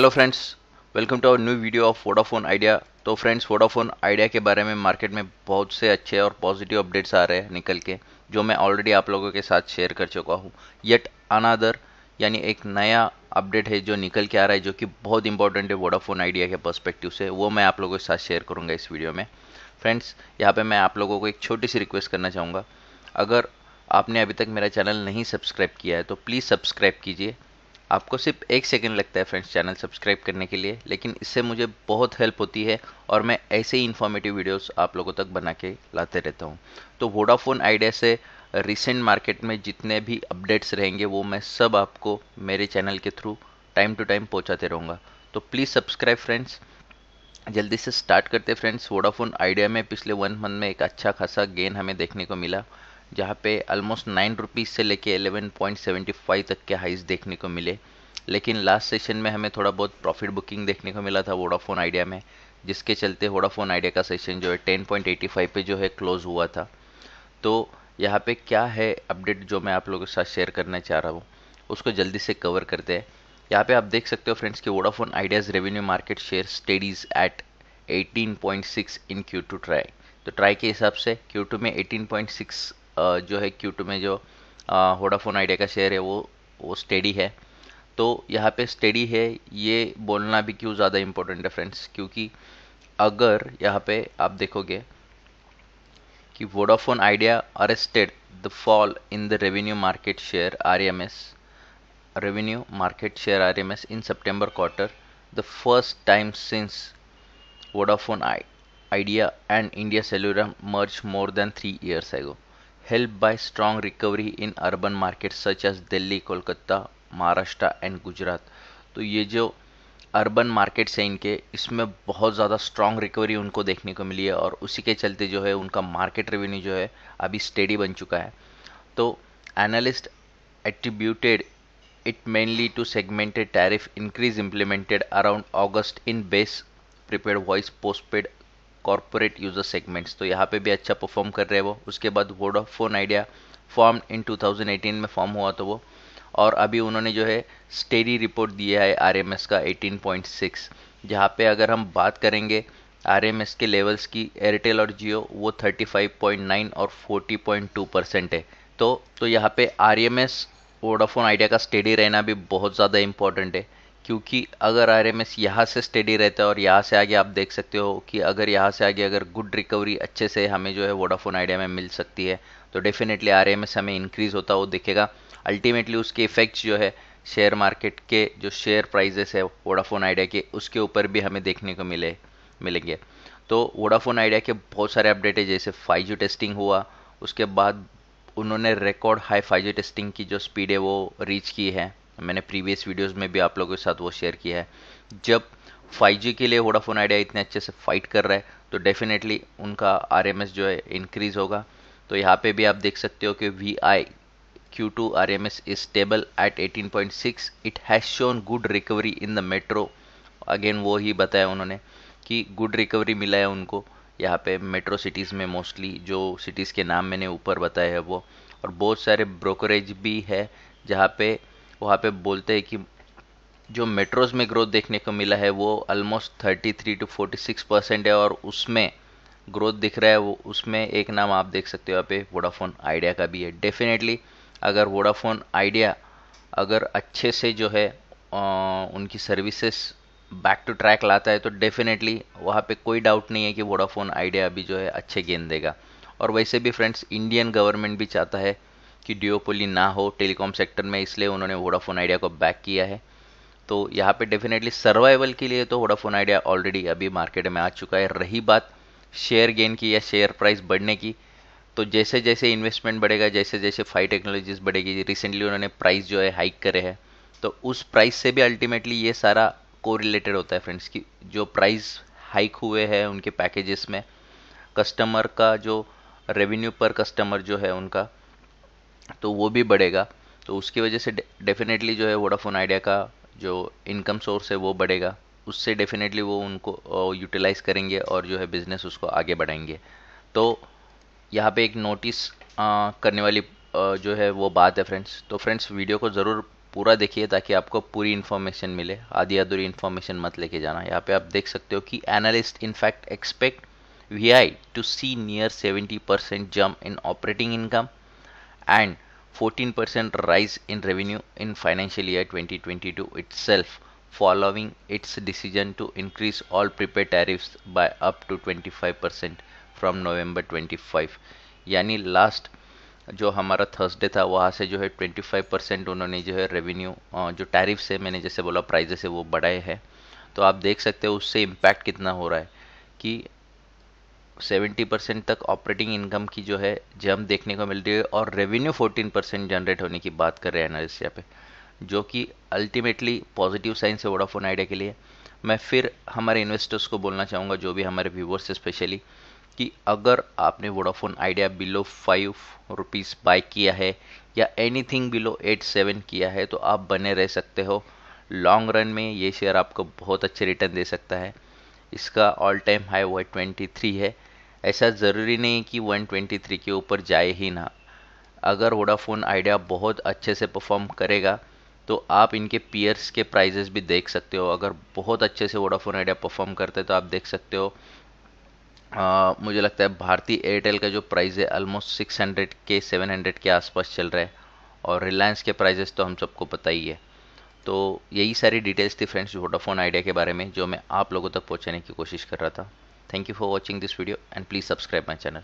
Hello friends welcome to our new video of Vodafone Idea तो friends Vodafone Idea के बारे में market में बहुत से अच्छे और पॉजिटिव अपडेट्स आ रहे हैं निकल के जो मैं ऑलरेडी आप लोगों के साथ शेयर कर चुका हूँ येट अनादर यानी एक नया अपडेट है जो निकल के आ रहा है जो कि बहुत इंपॉर्टेंट है वोडाफोन आइडिया के परस्पेक्टिव से वो मैं आप लोगों के साथ शेयर करूँगा इस वीडियो में फ्रेंड्स यहाँ पर मैं आप लोगों को एक छोटी सी रिक्वेस्ट करना चाहूँगा अगर आपने अभी तक मेरा चैनल नहीं सब्सक्राइब किया है तो प्लीज़ सब्सक्राइब कीजिए आपको सिर्फ एक सेकेंड लगता है फ्रेंड्स चैनल सब्सक्राइब करने के लिए लेकिन इससे मुझे बहुत हेल्प होती है और मैं ऐसे ही इन्फॉर्मेटिव वीडियोस आप लोगों तक बना के लाते रहता हूँ तो वोडाफोन आइडिया से रिसेंट मार्केट में जितने भी अपडेट्स रहेंगे वो मैं सब आपको मेरे चैनल के थ्रू टाइम टू टाइम पहुँचाते रहूँगा तो प्लीज़ सब्सक्राइब फ्रेंड्स जल्दी से स्टार्ट करते फ्रेंड्स वोडाफोन आइडिया में पिछले वन मंथ में एक अच्छा खासा गेन हमें देखने को मिला जहाँ पे ऑलमोस्ट नाइन रुपीज़ से लेके एलेवन पॉइंट सेवेंटी फाइव तक के हाइज देखने को मिले लेकिन लास्ट सेशन में हमें थोड़ा बहुत प्रॉफिट बुकिंग देखने को मिला था वोडाफोन आइडिया में जिसके चलते वोडाफोन आइडिया का सेशन जो है टेन पॉइंट एटी फाइव पे जो है क्लोज़ हुआ था तो यहाँ पे क्या है अपडेट जो मैं आप लोगों के साथ शेयर करना चाह रहा हूँ उसको जल्दी से कवर करते हैं यहाँ पे आप देख सकते हो फ्रेंड्स कि Vodafone Idea's revenue market share steadies at 18.6 in Q two TRAI तो ट्राई के हिसाब से क्यू टू में जो है क्यूट में जो वोडाफोन आइडिया का शेयर है वो वो स्टेडी है तो यहाँ पे स्टेडी है ये बोलना भी क्यों ज़्यादा इम्पोर्टेंट है फ्रेंड्स क्योंकि अगर यहाँ पे आप देखोगे कि Vodafone Idea arrested the fall in the revenue market share R M S revenue market share R M S in September quarter the first time since Vodafone Idea and India cellular merge more than three years है helped by strong recovery in urban markets such as Delhi, Kolkata, Maharashtra and Gujarat. तो ये जो urban markets हैं इनके इसमें बहुत ज़्यादा strong recovery उनको देखने को मिली है और उसी के चलते जो है उनका मार्केट रेवेन्यू जो है अभी स्टेडी बन चुका है तो analyst attributed it mainly to segmented tariff increase implemented around August in base prepaid voice postpaid corporate user segments तो यहाँ पे भी अच्छा परफॉर्म कर रहे हैं वो उसके बाद वोडाफोन आइडिया फॉर्म इन 2018 में फॉर्म हुआ तो वो और अभी उन्होंने जो है स्टेडी रिपोर्ट दिया है आर का 18.6 जहाँ पे अगर हम बात करेंगे आर के लेवल्स की एयरटेल और जियो वो 35.9 और 40.2 परसेंट है तो तो यहाँ पे R M S Vodafone Idea का स्टेडी रहना भी बहुत ज़्यादा इंपॉर्टेंट है क्योंकि अगर आर एम एस यहाँ से स्टेडी रहता है और यहाँ से आगे आप देख सकते हो कि अगर यहाँ से आगे अगर गुड रिकवरी अच्छे से हमें जो है वोडाफोन आइडिया में मिल सकती है तो डेफिनेटली आर एम एस हमें इंक्रीज़ होता वो दिखेगा अल्टीमेटली उसके इफेक्ट्स जो है शेयर मार्केट के जो शेयर प्राइजेस है वोडाफोन आइडिया के उसके ऊपर भी हमें देखने को मिले मिलेंगे तो वोडाफोन आइडिया के बहुत सारे अपडेट है जैसे फाइव टेस्टिंग हुआ उसके बाद उन्होंने रिकॉर्ड हाई फाइव टेस्टिंग की जो स्पीड है वो रीच की है मैंने प्रीवियस वीडियोस में भी आप लोगों के साथ वो शेयर किया है जब 5G के लिए वोडाफोन आइडिया इतने अच्छे से फाइट कर रहा है तो डेफिनेटली उनका आर जो है इंक्रीज होगा तो यहाँ पे भी आप देख सकते हो कि V I Q two R M S is stable at 18.6 it has shown good recovery in the metro again वो ही बताया उन्होंने कि गुड रिकवरी मिला है उनको यहाँ पे मेट्रो सिटीज़ में मोस्टली जो सिटीज़ के नाम मैंने ऊपर बताए है वो और बहुत सारे ब्रोकरेज भी है जहाँ पे वहाँ पे बोलते हैं कि जो मेट्रोज में ग्रोथ देखने को मिला है वो ऑलमोस्ट 33 टू 46 परसेंट है और उसमें ग्रोथ दिख रहा है वो उसमें एक नाम आप देख सकते हो यहाँ पे वोडाफोन आइडिया का भी है डेफिनेटली अगर वोडाफोन आइडिया अगर अच्छे से जो है आ, उनकी सर्विसेज बैक टू ट्रैक लाता है तो डेफिनेटली वहाँ पे कोई डाउट नहीं है कि वोडाफोन आइडिया अभी जो है अच्छे गेंद देगा और वैसे भी फ्रेंड्स इंडियन गवर्नमेंट भी चाहता है की डिओपोली ना हो टेलीकॉम सेक्टर में इसलिए उन्होंने वोडाफोन आइडिया को बैक किया है तो यहाँ पे डेफिनेटली सर्वाइवल के लिए तो वोडाफोन आइडिया ऑलरेडी अभी मार्केट में आ चुका है रही बात शेयर गेन की या शेयर प्राइस बढ़ने की तो जैसे जैसे इन्वेस्टमेंट बढ़ेगा जैसे जैसे फाइव टेक्नोलॉजीज बढ़ेगी रिसेंटली उन्होंने प्राइस जो है हाइक करे है तो उस प्राइस से भी अल्टीमेटली ये सारा को रिलेटेड होता है फ्रेंड्स की जो प्राइस हाइक हुए हैं उनके पैकेजेस में कस्टमर का जो रेवेन्यू पर कस्टमर जो है उनका तो वो भी बढ़ेगा तो उसकी वजह से डेफिनेटली जो है वोडाफोन आइडिया का जो इनकम सोर्स है वो बढ़ेगा उससे डेफिनेटली वो उनको यूटिलाइज़ करेंगे और जो है बिज़नेस उसको आगे बढ़ाएंगे तो यहाँ पे एक नोटिस करने वाली आ, जो है वो बात है फ्रेंड्स तो फ्रेंड्स वीडियो को ज़रूर पूरा देखिए ताकि आपको पूरी इन्फॉर्मेशन मिले आधी अधूरी इन्फॉर्मेशन मत लेके जाना यहाँ पे आप देख सकते हो कि analyst in fact expect V I to see near seventy percent jump in operating income and 14% rise in revenue in financial year 2022 itself following its decision to increase all prepaid tariffs by up to 25% from November 25 यानी last जो हमारा Thursday था वहाँ से जो है 25 percent उन्होंने जो है रेवेन्यू जो टैरिफ से मैंने जैसे बोला प्राइजेस है वो बढ़ाए हैं तो आप देख सकते हो उससे इम्पैक्ट कितना हो रहा है कि सेवेंटी परसेंट तक ऑपरेटिंग इनकम की जो है जम देखने को मिल रही है और रेवेन्यू फोर्टीन परसेंट जनरेट होने की बात कर रहे हैं एनालिस्ट यहाँ पे जो कि अल्टीमेटली पॉजिटिव साइंस है वोडाफोन आइडिया के लिए मैं फिर हमारे इन्वेस्टर्स को बोलना चाहूँगा जो भी हमारे व्यूवर्स स्पेशली कि अगर आपने Vodafone Idea below five rupees buy किया है या एनीथिंग बिलो एट सेवन किया है तो आप बने रह सकते हो लॉन्ग रन में ये शेयर आपको बहुत अच्छे रिटर्न दे सकता है इसका ऑल टाइम हाई वो ट्वेंटी थ्री है ऐसा ज़रूरी नहीं कि 123 के ऊपर जाए ही ना अगर वोडाफोन आइडिया बहुत अच्छे से परफॉर्म करेगा तो आप इनके पीयर्स के प्राइजेस भी देख सकते हो अगर बहुत अच्छे से वोडाफोन आइडिया परफॉर्म करते तो आप देख सकते हो आ, मुझे लगता है भारतीय एयरटेल का जो प्राइस है ऑलमोस्ट 600 के 700 के आसपास चल रहा है और रिलायंस के प्राइजेस तो हम सबको पता ही है तो यही सारी डिटेल्स थी फ्रेंड्स वोडाफोन आइडिया के बारे में जो मैं आप लोगों तक पहुंचाने की कोशिश कर रहा था Thank you for watching this video and please subscribe my channel.